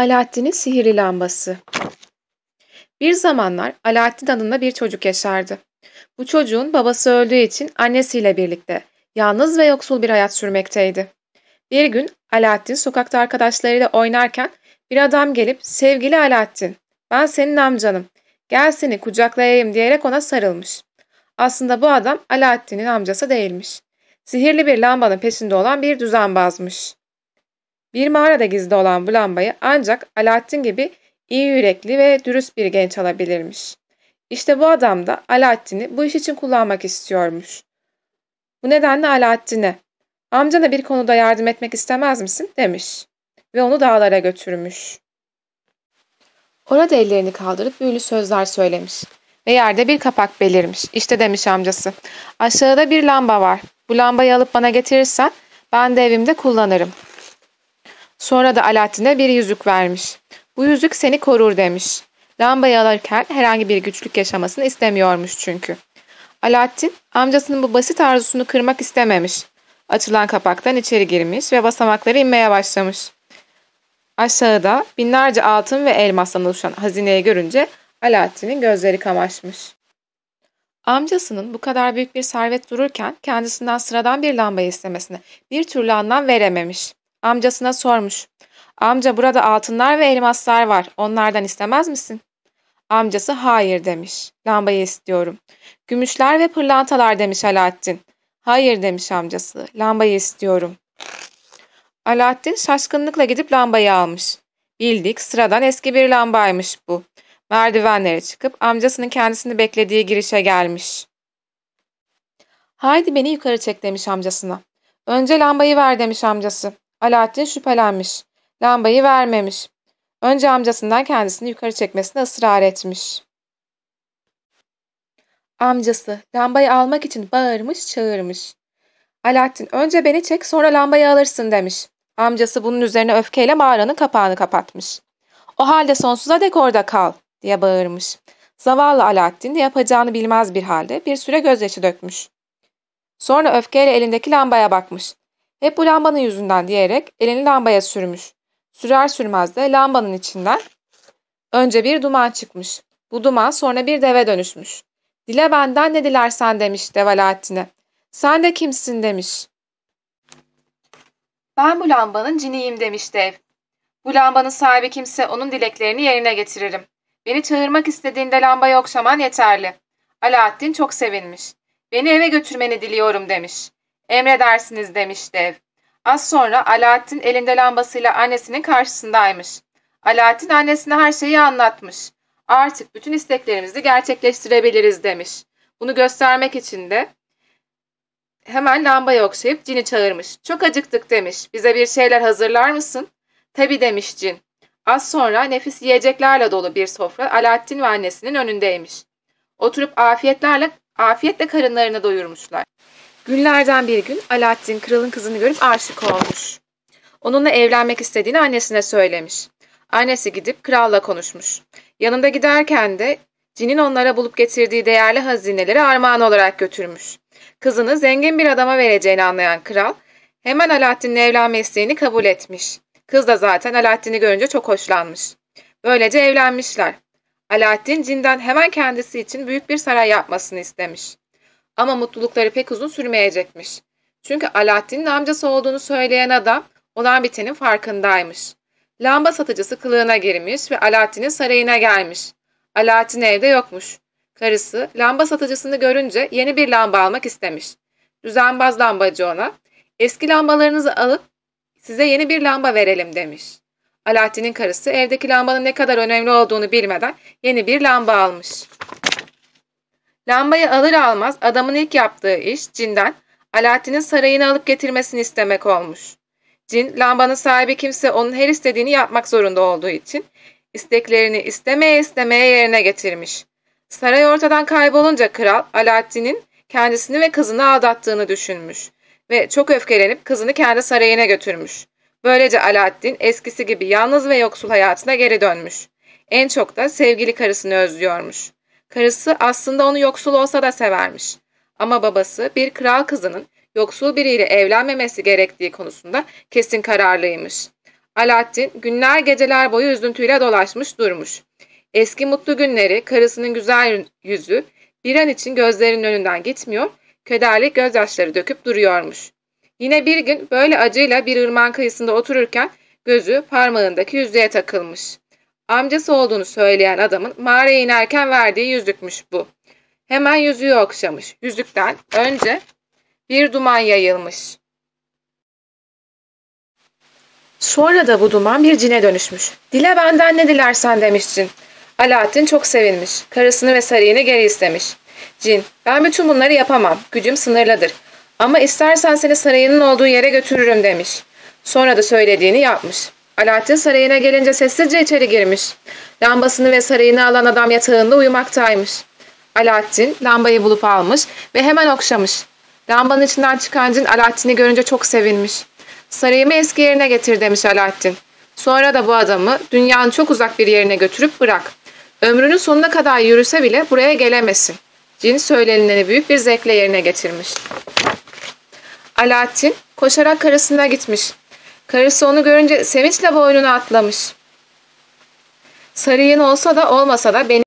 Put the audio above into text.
Alaaddin'in sihirli lambası. Bir zamanlar Alaaddin adında bir çocuk yaşardı. Bu çocuğun babası öldüğü için annesiyle birlikte yalnız ve yoksul bir hayat sürmekteydi. Bir gün Alaaddin sokakta arkadaşlarıyla oynarken bir adam gelip sevgili Alaaddin ben senin amcanım gel seni kucaklayayım diyerek ona sarılmış. Aslında bu adam Alaaddin'in amcası değilmiş. Sihirli bir lambanın peşinde olan bir düzenbazmış. Bir mağarada gizli olan bu lambayı ancak Alaaddin gibi iyi yürekli ve dürüst bir genç alabilirmiş. İşte bu adam da Alaaddin'i bu iş için kullanmak istiyormuş. Bu nedenle Alaaddin'e amcana bir konuda yardım etmek istemez misin demiş ve onu dağlara götürmüş. Orada ellerini kaldırıp büyülü sözler söylemiş ve yerde bir kapak belirmiş. İşte demiş amcası aşağıda bir lamba var bu lambayı alıp bana getirirsen ben de evimde kullanırım.'' Sonra da Alaaddin'e bir yüzük vermiş. Bu yüzük seni korur demiş. Lambayı alırken herhangi bir güçlük yaşamasını istemiyormuş çünkü. Alaaddin amcasının bu basit arzusunu kırmak istememiş. Açılan kapaktan içeri girmiş ve basamakları inmeye başlamış. Aşağıda binlerce altın ve elmasla oluşan hazineyi görünce Alaaddin'in gözleri kamaşmış. Amcasının bu kadar büyük bir servet dururken kendisinden sıradan bir lambayı istemesine bir türlü anlam verememiş. Amcasına sormuş. Amca burada altınlar ve elmaslar var. Onlardan istemez misin? Amcası hayır demiş. Lambayı istiyorum. Gümüşler ve pırlantalar demiş Alaaddin. Hayır demiş amcası. Lambayı istiyorum. Alaaddin şaşkınlıkla gidip lambayı almış. Bildik sıradan eski bir lambaymış bu. Merdivenlere çıkıp amcasının kendisini beklediği girişe gelmiş. Haydi beni yukarı çek demiş amcasına. Önce lambayı ver demiş amcası. Alaaddin şüphelenmiş. Lambayı vermemiş. Önce amcasından kendisini yukarı çekmesine ısrar etmiş. Amcası lambayı almak için bağırmış çağırmış. Alaaddin önce beni çek sonra lambayı alırsın demiş. Amcası bunun üzerine öfkeyle mağaranın kapağını kapatmış. O halde sonsuza dek orada kal diye bağırmış. Zavallı Alaaddin de yapacağını bilmez bir halde bir süre gözyaşı dökmüş. Sonra öfkeyle elindeki lambaya bakmış. Hep bu lambanın yüzünden diyerek elini lambaya sürmüş. Sürer sürmez de lambanın içinden önce bir duman çıkmış. Bu duman sonra bir deve dönüşmüş. Dile benden ne dilersen demiş Devalatine. Sen de kimsin demiş. Ben bu lambanın ciniyim demiş dev. Bu lambanın sahibi kimse onun dileklerini yerine getiririm. Beni çağırmak istediğinde lambayı okşaman yeterli. Alaaddin çok sevinmiş. Beni eve götürmeni diliyorum demiş. Emredersiniz dev. Az sonra Alaaddin elinde lambasıyla annesinin karşısındaymış. Alaaddin annesine her şeyi anlatmış. Artık bütün isteklerimizi gerçekleştirebiliriz demiş. Bunu göstermek için de hemen lambaya okşayıp cini çağırmış. Çok acıktık demiş. Bize bir şeyler hazırlar mısın? Tabi demiş cin. Az sonra nefis yiyeceklerle dolu bir sofra Alaaddin ve annesinin önündeymiş. Oturup afiyetlerle afiyetle karınlarını doyurmuşlar. Günlerden bir gün Alaaddin kralın kızını görüp aşık olmuş. Onunla evlenmek istediğini annesine söylemiş. Annesi gidip kralla konuşmuş. Yanında giderken de cinin onlara bulup getirdiği değerli hazineleri armağan olarak götürmüş. Kızını zengin bir adama vereceğini anlayan kral hemen Alaaddin'le evlenme isteğini kabul etmiş. Kız da zaten Alaaddin'i görünce çok hoşlanmış. Böylece evlenmişler. Alaaddin cinden hemen kendisi için büyük bir saray yapmasını istemiş. Ama mutlulukları pek uzun sürmeyecekmiş. Çünkü Alaaddin'in amcası olduğunu söyleyen adam olan bitenin farkındaymış. Lamba satıcısı kılığına girmiş ve Alaaddin'in sarayına gelmiş. Alaaddin evde yokmuş. Karısı lamba satıcısını görünce yeni bir lamba almak istemiş. Düzenbaz lambacı ona eski lambalarınızı alıp size yeni bir lamba verelim demiş. Alaaddin'in karısı evdeki lambanın ne kadar önemli olduğunu bilmeden yeni bir lamba almış. Lambayı alır almaz adamın ilk yaptığı iş cinden Alaaddin'in sarayını alıp getirmesini istemek olmuş. Cin, lambanın sahibi kimse onun her istediğini yapmak zorunda olduğu için isteklerini istemeye istemeye yerine getirmiş. Saray ortadan kaybolunca kral Alaaddin'in kendisini ve kızını aldattığını düşünmüş ve çok öfkelenip kızını kendi sarayına götürmüş. Böylece Alaaddin eskisi gibi yalnız ve yoksul hayatına geri dönmüş. En çok da sevgili karısını özlüyormuş. Karısı aslında onu yoksul olsa da severmiş. Ama babası bir kral kızının yoksul biriyle evlenmemesi gerektiği konusunda kesin kararlıymış. Alaaddin günler geceler boyu üzüntüyle dolaşmış durmuş. Eski mutlu günleri, karısının güzel yüzü bir an için gözlerinin önünden gitmiyor, kederli gözyaşları döküp duruyormuş. Yine bir gün böyle acıyla bir ırmağın kıyısında otururken gözü parmağındaki yüzüğe takılmış. Amcası olduğunu söyleyen adamın mağaraya inerken verdiği yüzükmüş bu. Hemen yüzüğü okşamış. Yüzükten önce bir duman yayılmış. Sonra da bu duman bir cine dönüşmüş. Dile benden ne dilersen demiş cin. Alaaddin çok sevinmiş. Karısını ve sarayını geri istemiş. Cin, ben bütün bunları yapamam. Gücüm sınırlıdır. Ama istersen seni sarayının olduğu yere götürürüm demiş. Sonra da söylediğini yapmış. Alaaddin sarayına gelince sessizce içeri girmiş. Lambasını ve sarayını alan adam yatağında uyumaktaymış. Alaaddin lambayı bulup almış ve hemen okşamış. Lambanın içinden çıkan cin Alaaddin'i görünce çok sevinmiş. Sarayımı eski yerine getir demiş Alaaddin. Sonra da bu adamı dünyanın çok uzak bir yerine götürüp bırak. Ömrünün sonuna kadar yürüse bile buraya gelemesin. Cin söylenileni büyük bir zevkle yerine getirmiş. Alaaddin koşarak karısına gitmiş. Karısı onu görünce sevinçle boynuna atlamış. Sarıyın olsa da olmasa da benim